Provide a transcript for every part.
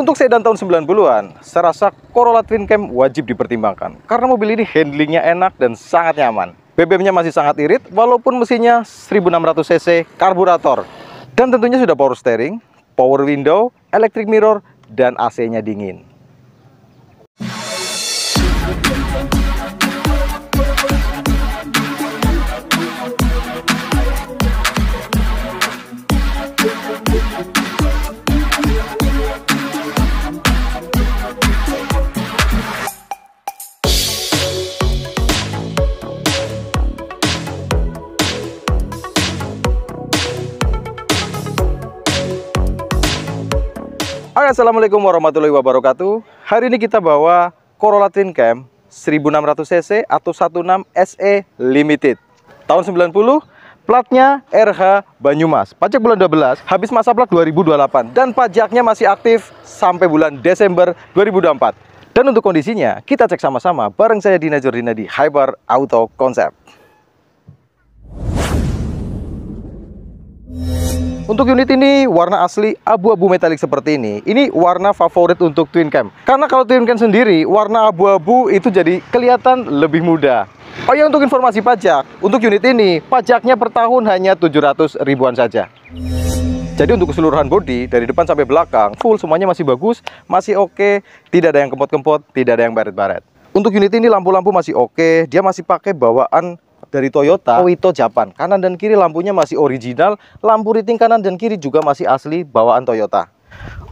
Untuk sedan tahun 90-an, saya rasa Corolla Twin Cam wajib dipertimbangkan karena mobil ini handlingnya enak dan sangat nyaman. BBM-nya masih sangat irit walaupun mesinnya 1600 cc karburator. Dan tentunya sudah power steering, power window, electric mirror, dan AC-nya dingin. Assalamualaikum warahmatullahi wabarakatuh Hari ini kita bawa Corolla Twin Cam 1600cc atau 16 SE Limited Tahun 90 Platnya RH Banyumas Pajak bulan 12 Habis masa plat 2028 Dan pajaknya masih aktif sampai bulan Desember 2024 Dan untuk kondisinya kita cek sama-sama Bareng saya Dina Jordina di Hyper Auto Concept Untuk unit ini warna asli abu-abu metalik seperti ini Ini warna favorit untuk twin cam Karena kalau twin cam sendiri warna abu-abu itu jadi kelihatan lebih mudah. Oh ya untuk informasi pajak Untuk unit ini pajaknya per tahun hanya 700 ribuan saja jadi untuk keseluruhan bodi dari depan sampai belakang full semuanya masih bagus, masih oke, tidak ada yang kempot-kempot, tidak ada yang baret-baret. Untuk unit ini lampu-lampu masih oke, dia masih pakai bawaan dari Toyota Wito oh, Japan. Kanan dan kiri lampunya masih original, lampu riting kanan dan kiri juga masih asli bawaan Toyota.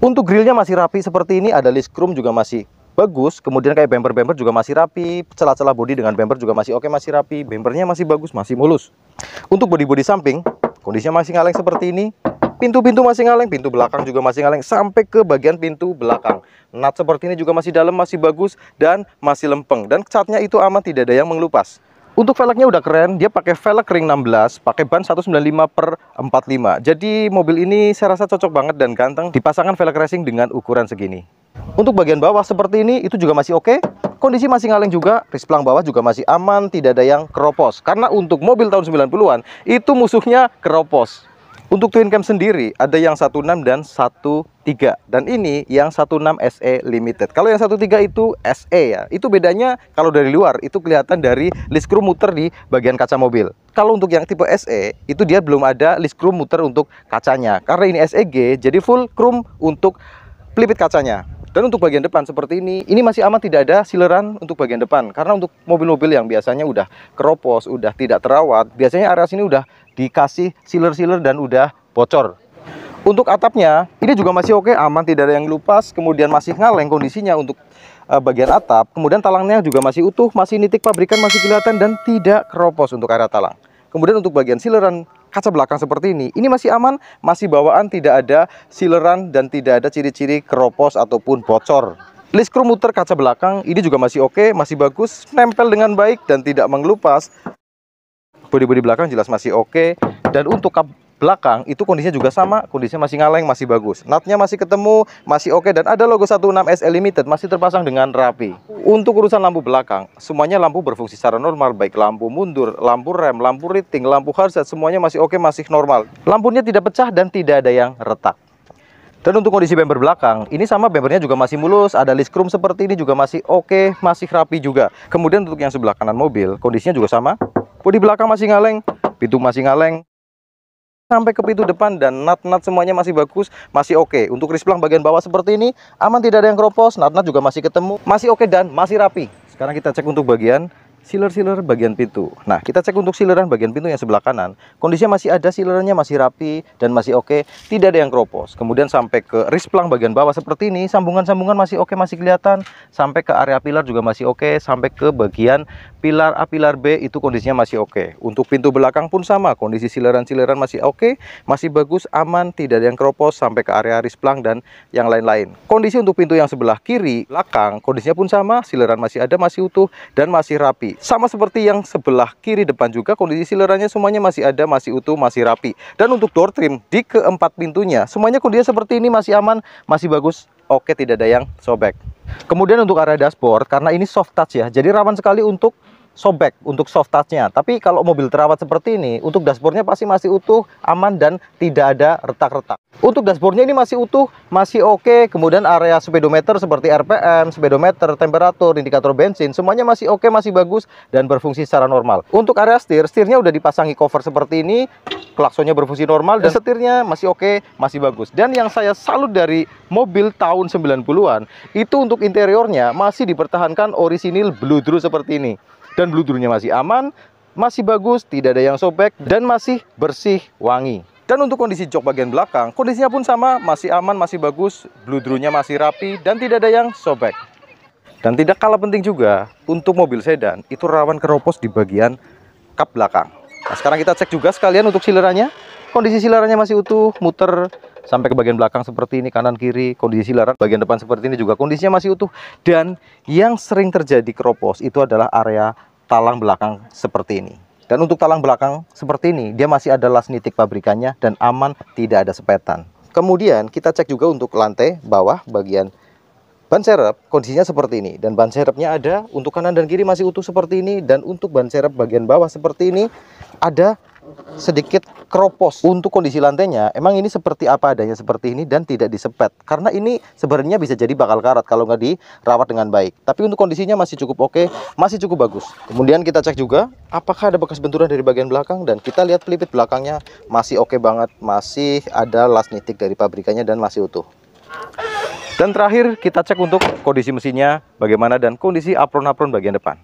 Untuk grillnya masih rapi seperti ini, ada list chrome juga masih bagus. Kemudian kayak bumper-bumper juga masih rapi, celah-celah bodi dengan bumper juga masih oke, masih rapi. Bumpernya masih bagus, masih mulus. Untuk bodi-bodi samping, kondisinya masih ngaleng seperti ini. Pintu-pintu masih ngaleng, pintu belakang juga masih ngaleng sampai ke bagian pintu belakang. Nat seperti ini juga masih dalam, masih bagus dan masih lempeng. Dan catnya itu aman, tidak ada yang mengelupas. Untuk velgnya udah keren, dia pakai velg ring 16, pakai ban 195 per 45. Jadi mobil ini saya rasa cocok banget dan ganteng dipasangkan velg racing dengan ukuran segini. Untuk bagian bawah seperti ini, itu juga masih oke. Okay. Kondisi masih ngaleng juga, risplang bawah juga masih aman, tidak ada yang keropos. Karena untuk mobil tahun 90-an, itu musuhnya keropos. Untuk twin cam sendiri ada yang 16 dan 13 dan ini yang 16 SE limited. Kalau yang 13 itu SE ya. Itu bedanya kalau dari luar itu kelihatan dari list screw muter di bagian kaca mobil. Kalau untuk yang tipe SE itu dia belum ada list screw muter untuk kacanya. Karena ini SEG jadi full chrome untuk pelipit kacanya. Dan untuk bagian depan seperti ini, ini masih aman tidak ada sileran untuk bagian depan. Karena untuk mobil-mobil yang biasanya udah keropos, udah tidak terawat, biasanya area sini udah dikasih sealer-sealer dan udah bocor. Untuk atapnya, ini juga masih oke, aman, tidak ada yang lupas, kemudian masih ngaleng kondisinya untuk uh, bagian atap. Kemudian talangnya juga masih utuh, masih nitik pabrikan, masih kelihatan, dan tidak keropos untuk area talang. Kemudian untuk bagian sealeran kaca belakang seperti ini, ini masih aman, masih bawaan, tidak ada sealeran, dan tidak ada ciri-ciri keropos ataupun bocor. List kru muter kaca belakang ini juga masih oke, masih bagus, nempel dengan baik dan tidak mengelupas bodi-bodi belakang jelas masih oke okay. dan untuk kap belakang itu kondisinya juga sama kondisinya masih ngaleng masih bagus natnya masih ketemu masih oke okay, dan ada logo 16 sl Limited masih terpasang dengan rapi untuk urusan lampu belakang semuanya lampu berfungsi secara normal baik lampu mundur lampu rem lampu riting lampu hardset semuanya masih oke okay, masih normal lampunya tidak pecah dan tidak ada yang retak dan untuk kondisi bemper belakang, ini sama bempernya juga masih mulus, ada list chrome seperti ini juga masih oke, okay, masih rapi juga. Kemudian untuk yang sebelah kanan mobil, kondisinya juga sama, bodi belakang masih ngaleng pintu masih ngaleng sampai ke pintu depan dan nat-nat semuanya masih bagus, masih oke. Okay. Untuk risplang bagian bawah seperti ini, aman tidak ada yang keropos, nat-nat juga masih ketemu, masih oke okay dan masih rapi. Sekarang kita cek untuk bagian sealer-sealer bagian pintu. Nah, kita cek untuk sealeran bagian pintu yang sebelah kanan. Kondisinya masih ada, sealerannya masih rapi dan masih oke, okay. tidak ada yang keropos. Kemudian sampai ke risplang bagian bawah seperti ini, sambungan-sambungan masih oke, okay, masih kelihatan. Sampai ke area pilar juga masih oke, okay. sampai ke bagian pilar A, pilar B itu kondisinya masih oke. Okay. Untuk pintu belakang pun sama, kondisi sealeran-sealeran masih oke, okay, masih bagus, aman, tidak ada yang keropos sampai ke area risplang dan yang lain-lain. Kondisi untuk pintu yang sebelah kiri belakang, kondisinya pun sama, sealeran masih ada, masih utuh dan masih rapi sama seperti yang sebelah kiri depan juga kondisi silerannya semuanya masih ada, masih utuh, masih rapi. Dan untuk door trim di keempat pintunya semuanya kondisi seperti ini masih aman, masih bagus. Oke, tidak ada yang sobek. Kemudian untuk area dashboard karena ini soft touch ya. Jadi rawan sekali untuk sobek untuk soft touchnya. Tapi kalau mobil terawat seperti ini, untuk dashboardnya pasti masih utuh, aman dan tidak ada retak-retak. Untuk dashboardnya ini masih utuh, masih oke. Okay. Kemudian area speedometer seperti RPM, speedometer, temperatur, indikator bensin, semuanya masih oke, okay, masih bagus dan berfungsi secara normal. Untuk area setir, setirnya udah dipasangi cover seperti ini, klaksonnya berfungsi normal dan setirnya masih oke, okay, masih bagus. Dan yang saya salut dari mobil tahun 90-an, itu untuk interiornya masih dipertahankan orisinil blue seperti ini dan bluedurnya masih aman, masih bagus, tidak ada yang sobek, dan masih bersih wangi. Dan untuk kondisi jok bagian belakang, kondisinya pun sama, masih aman, masih bagus, bluedrunya masih rapi, dan tidak ada yang sobek. Dan tidak kalah penting juga, untuk mobil sedan, itu rawan keropos di bagian kap belakang. Nah, sekarang kita cek juga sekalian untuk silerannya. Kondisi silerannya masih utuh, muter sampai ke bagian belakang seperti ini, kanan-kiri. Kondisi silaran, bagian depan seperti ini juga kondisinya masih utuh. Dan yang sering terjadi keropos itu adalah area talang belakang seperti ini. Dan untuk talang belakang seperti ini, dia masih ada las nitik pabrikannya dan aman, tidak ada sepetan. Kemudian kita cek juga untuk lantai bawah bagian Ban serep kondisinya seperti ini dan ban serepnya ada untuk kanan dan kiri masih utuh seperti ini dan untuk ban serep bagian bawah seperti ini ada sedikit keropos untuk kondisi lantainya emang ini seperti apa adanya seperti ini dan tidak disepet karena ini sebenarnya bisa jadi bakal karat kalau nggak dirawat dengan baik tapi untuk kondisinya masih cukup oke masih cukup bagus kemudian kita cek juga apakah ada bekas benturan dari bagian belakang dan kita lihat pelipit belakangnya masih oke banget masih ada las nitik dari pabrikannya dan masih utuh dan terakhir kita cek untuk kondisi mesinnya bagaimana dan kondisi apron-apron bagian depan.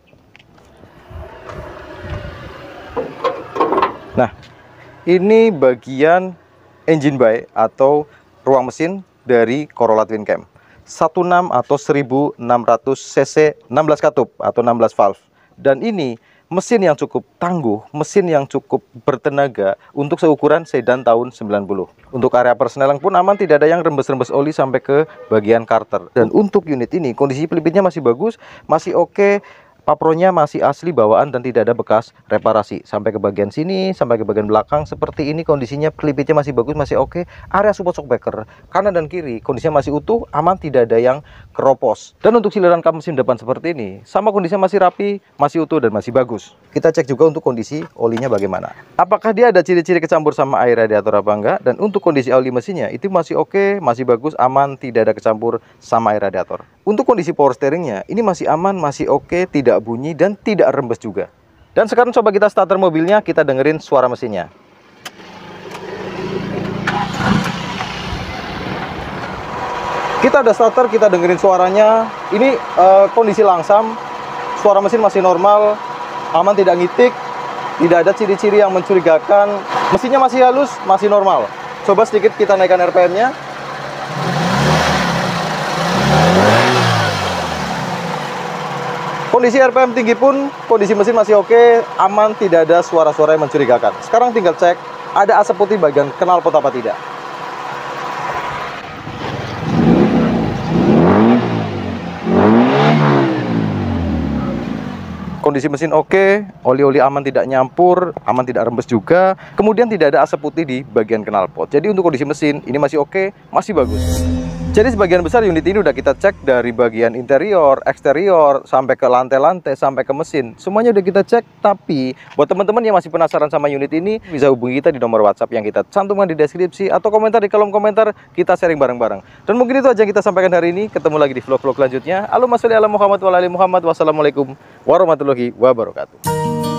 Nah, ini bagian engine bay atau ruang mesin dari Corolla Twin Cam. 16 atau 1600 cc 16 katup atau 16 valve. Dan ini mesin yang cukup tangguh, mesin yang cukup bertenaga untuk seukuran sedan tahun 90. Untuk area persneling pun aman, tidak ada yang rembes-rembes oli sampai ke bagian karter. Dan untuk unit ini, kondisi pelipitnya masih bagus, masih oke, okay, Papronya masih asli bawaan dan tidak ada bekas reparasi. Sampai ke bagian sini, sampai ke bagian belakang seperti ini kondisinya kelipitnya masih bagus, masih oke. Okay. Area support shockbreaker kanan dan kiri kondisinya masih utuh, aman, tidak ada yang keropos. Dan untuk siliran kap mesin depan seperti ini, sama kondisinya masih rapi, masih utuh dan masih bagus. Kita cek juga untuk kondisi olinya bagaimana. Apakah dia ada ciri-ciri kecampur sama air radiator apa enggak? Dan untuk kondisi oli mesinnya itu masih oke, okay, masih bagus, aman, tidak ada kecampur sama air radiator. Untuk kondisi power steeringnya, ini masih aman, masih oke, okay, tidak bunyi, dan tidak rembes juga. Dan sekarang coba kita starter mobilnya, kita dengerin suara mesinnya. Kita ada starter, kita dengerin suaranya. Ini uh, kondisi langsam, suara mesin masih normal, aman tidak ngitik, tidak ada ciri-ciri yang mencurigakan. Mesinnya masih halus, masih normal. Coba sedikit kita naikkan RPM-nya. Kondisi RPM tinggi pun, kondisi mesin masih oke, aman, tidak ada suara-suara yang mencurigakan. Sekarang tinggal cek, ada asap putih bagian kenal pot apa tidak. Kondisi mesin oke, oli-oli aman tidak nyampur, aman tidak rembes juga. Kemudian tidak ada asap putih di bagian knalpot. Jadi untuk kondisi mesin, ini masih oke, masih bagus. Jadi sebagian besar unit ini udah kita cek dari bagian interior, eksterior, sampai ke lantai-lantai, sampai ke mesin. Semuanya udah kita cek, tapi buat teman-teman yang masih penasaran sama unit ini, bisa hubungi kita di nomor WhatsApp yang kita cantumkan di deskripsi atau komentar di kolom komentar, kita sharing bareng-bareng. Dan mungkin itu aja yang kita sampaikan hari ini. Ketemu lagi di vlog-vlog selanjutnya. Alhamdulillah Muhammad wa Muhammad. Wassalamualaikum warahmatullahi wabarakatuh.